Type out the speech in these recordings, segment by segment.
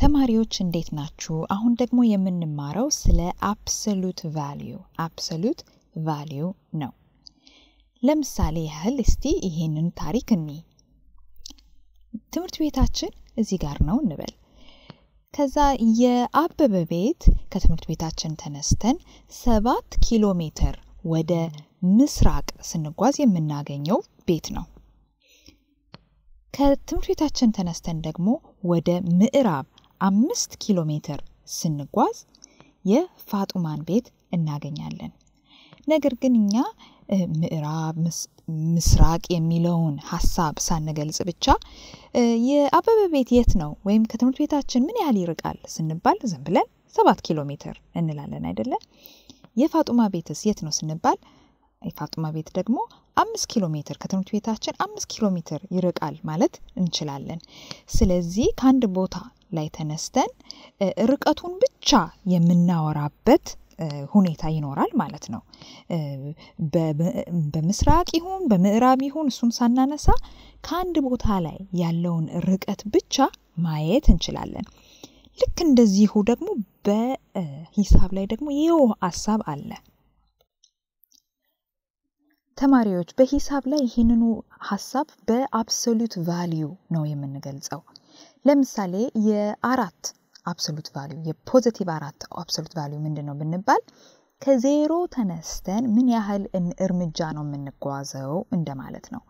ተማሪዎች እንዴት ናችሁ? አሁን ደግሞ የምንማረው ስለ አብሶሉት ቫልዩ አብሶሉት ቫልዩ ነው። ለምሳሌ ያህል እስቲ ይሄንን ታሪክ እኒ ትምህርት ቤታችን እዚህ ጋር ነው እንበል። ከዛ የአበበ ቤት ከትምህርት ቤታችን ተነስተን ሰባት ኪሎ ሜትር ወደ ምስራቅ ስንጓዝ የምናገኘው ቤት ነው። ከትምህርት ቤታችን ተነስተን ደግሞ ወደ ምዕራብ አምስት ኪሎ ሜትር ስንጓዝ የፋጡማን ቤት እናገኛለን። ነገር ግን እኛ ምዕራብ ምስራቅ የሚለውን ሀሳብ ሳንገልጽ ብቻ የአበበ ቤት የት ነው ወይም ከትምህርት ቤታችን ምን ያህል ይርቃል ስንባል ዝም ብለን ሰባት ኪሎ ሜትር እንላለን አይደለ? የፋጡማ ቤትስ የት ነው ስንባል የፋጡማ ቤት ደግሞ አምስት ኪሎ ሜትር ከትምህርት ቤታችን አምስት ኪሎ ሜትር ይርቃል ማለት እንችላለን። ስለዚህ ከአንድ ቦታ ላይ ተነስተን ርቀቱን ብቻ የምናወራበት ሁኔታ ይኖራል ማለት ነው። በምስራቅ ይሁን በምዕራብ ይሁን እሱን ሳናነሳ ከአንድ ቦታ ላይ ያለውን ርቀት ብቻ ማየት እንችላለን። ልክ እንደዚሁ ደግሞ በሂሳብ ላይ ደግሞ ይኸው ሀሳብ አለ። ተማሪዎች በሂሳብ ላይ ይህንኑ ሀሳብ በአብሶሉት ቫሊዩ ነው የምንገልጸው። ለምሳሌ የአራት አብሶሉት ቫሊዩ የፖዘቲቭ አራት አብሶሉት ቫሊዩ ምንድን ነው ብንባል ከዜሮ ተነስተን ምን ያህል እርምጃ ነው የምንጓዘው እንደማለት ነው።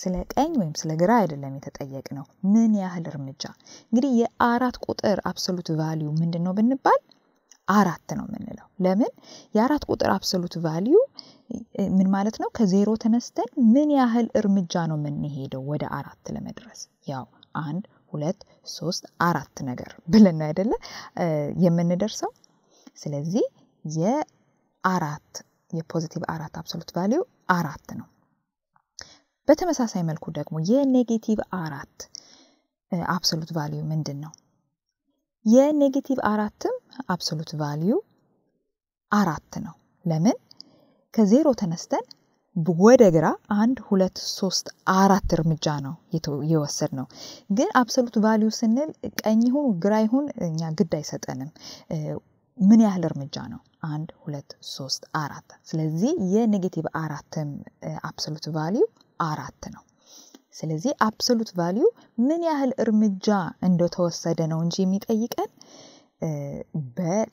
ስለ ቀኝ ወይም ስለ ግራ አይደለም የተጠየቅ ነው። ምን ያህል እርምጃ እንግዲህ የአራት ቁጥር አብሶሉት ቫሊዩ ምንድን ነው ብንባል አራት ነው የምንለው። ለምን የአራት ቁጥር አብሶሉት ቫሊዩ ምን ማለት ነው? ከዜሮ ተነስተን ምን ያህል እርምጃ ነው የምንሄደው ወደ አራት ለመድረስ ያው አንድ ሁለት፣ ሶስት፣ አራት ነገር ብለን ነው አይደለ የምንደርሰው። ስለዚህ የአራት የፖዚቲቭ አራት አብሶሉት ቫሊዩ አራት ነው። በተመሳሳይ መልኩ ደግሞ የኔጌቲቭ አራት አብሶሉት ቫሊዩ ምንድን ነው? የኔጌቲቭ አራትም አብሶሉት ቫሊዩ አራት ነው። ለምን ከዜሮ ተነስተን ወደ ግራ አንድ ሁለት ሶስት አራት እርምጃ ነው የወሰድ ነው። ግን አብሰሉት ቫሊዩ ስንል ቀኝ ይሁን ግራ ይሁን እኛ ግድ አይሰጠንም። ምን ያህል እርምጃ ነው? አንድ ሁለት ሶስት አራት። ስለዚህ የኔጌቲቭ አራትም አብሰሉት ቫሊዩ አራት ነው። ስለዚህ አብሰሉት ቫሊዩ ምን ያህል እርምጃ እንደተወሰደ ነው እንጂ የሚጠይቀን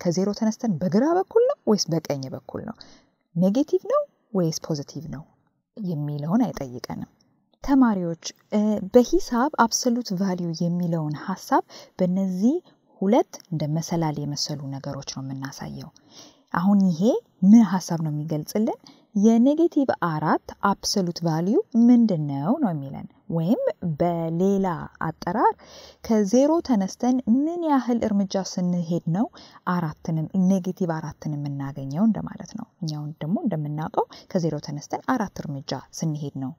ከዜሮ ተነስተን በግራ በኩል ነው ወይስ በቀኝ በኩል ነው? ኔጌቲቭ ነው ወይስ ፖዚቲቭ ነው የሚለውን አይጠይቀንም። ተማሪዎች በሂሳብ አብሶሉት ቫሊዩ የሚለውን ሀሳብ በነዚህ ሁለት እንደ መሰላል የመሰሉ ነገሮች ነው የምናሳየው። አሁን ይሄ ምን ሀሳብ ነው የሚገልጽልን? የኔጌቲቭ አራት አብሶሉት ቫሊዩ ምንድን ነው ነው የሚለን ወይም በሌላ አጠራር ከዜሮ ተነስተን ምን ያህል እርምጃ ስንሄድ ነው አራትንም ኔጌቲቭ አራትን የምናገኘው እንደማለት ነው። እኛውን ደግሞ እንደምናውቀው ከዜሮ ተነስተን አራት እርምጃ ስንሄድ ነው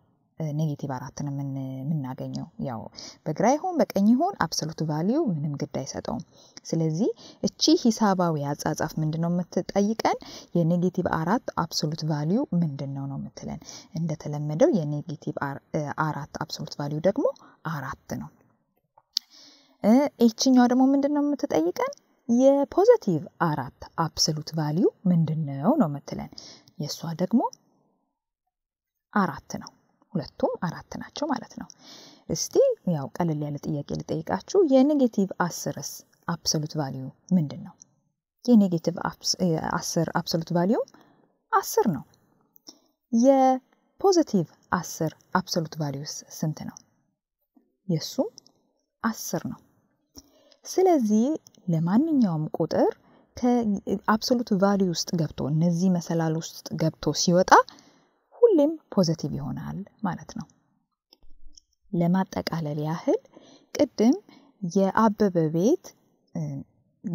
ኔጌቲቭ አራትን የምናገኘው። ያው በግራ ይሁን በቀኝ ይሁን አብሶሉት ቫሊዩ ምንም ግድ አይሰጠውም። ስለዚህ እቺ ሂሳባዊ አጻጻፍ ምንድን ነው የምትጠይቀን? የኔጌቲቭ አራት አብሶሉት ቫሊዩ ምንድን ነው ነው የምትለን። እንደተለመደው የኔጌቲቭ አራት አብሶሉት ቫሊዩ ደግሞ አራት ነው። ይችኛዋ ደግሞ ምንድን ነው የምትጠይቀን? የፖዘቲቭ አራት አብሶሉት ቫሊዩ ምንድን ነው ነው የምትለን። የእሷ ደግሞ አራት ነው። ሁለቱም አራት ናቸው ማለት ነው። እስቲ ያው ቀለል ያለ ጥያቄ ልጠይቃችሁ። የኔጌቲቭ አስርስ አብሶሉት ቫሊዩ ምንድን ነው? የኔጌቲቭ አስር አብሶሉት ቫሊዩ አስር ነው። የፖዘቲቭ አስር አብሶሉት ቫሊዩስ ስንት ነው? የእሱም አስር ነው። ስለዚህ ለማንኛውም ቁጥር ከአብሶሉት ቫሊዩ ውስጥ ገብቶ እነዚህ መሰላል ውስጥ ገብቶ ሲወጣ ሁሌም ፖዘቲቭ ይሆናል ማለት ነው። ለማጠቃለል ያህል ቅድም የአበበ ቤት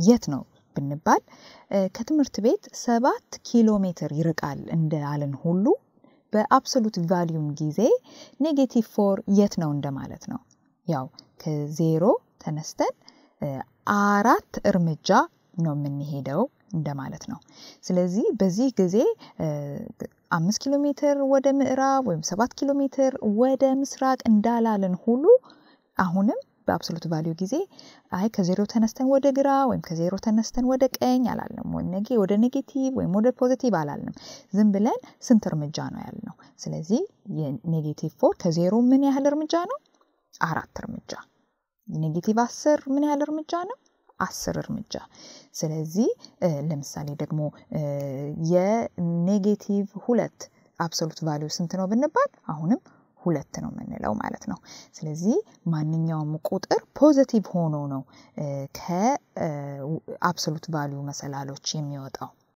የት ነው ብንባል ከትምህርት ቤት ሰባት ኪሎ ሜትር ይርቃል እንዳልን ሁሉ በአብሶሉት ቫሊዩም ጊዜ ኔጌቲቭ ፎር የት ነው እንደማለት ነው። ያው ከዜሮ ተነስተን አራት እርምጃ ነው የምንሄደው እንደማለት ነው። ስለዚህ በዚህ ጊዜ አምስት ኪሎ ሜትር ወደ ምዕራብ ወይም ሰባት ኪሎ ሜትር ወደ ምስራቅ እንዳላለን ሁሉ አሁንም በአብሶሉት ቫሊዩ ጊዜ አይ ከዜሮ ተነስተን ወደ ግራ ወይም ከዜሮ ተነስተን ወደ ቀኝ አላልንም። ነጌ ወደ ኔጌቲቭ ወይም ወደ ፖዚቲቭ አላልንም። ዝም ብለን ስንት እርምጃ ነው ያልነው? ስለዚህ የኔጌቲቭ ፎር ከዜሮ ምን ያህል እርምጃ ነው? አራት እርምጃ። ኔጌቲቭ አስር ምን ያህል እርምጃ ነው? አስር እርምጃ። ስለዚህ ለምሳሌ ደግሞ የኔጌቲቭ ሁለት አብሶሉት ቫሊዩ ስንት ነው ብንባል አሁንም ሁለት ነው የምንለው ማለት ነው። ስለዚህ ማንኛውም ቁጥር ፖዘቲቭ ሆኖ ነው ከአብሶሉት ቫሊዩ መሰላሎች የሚወጣው።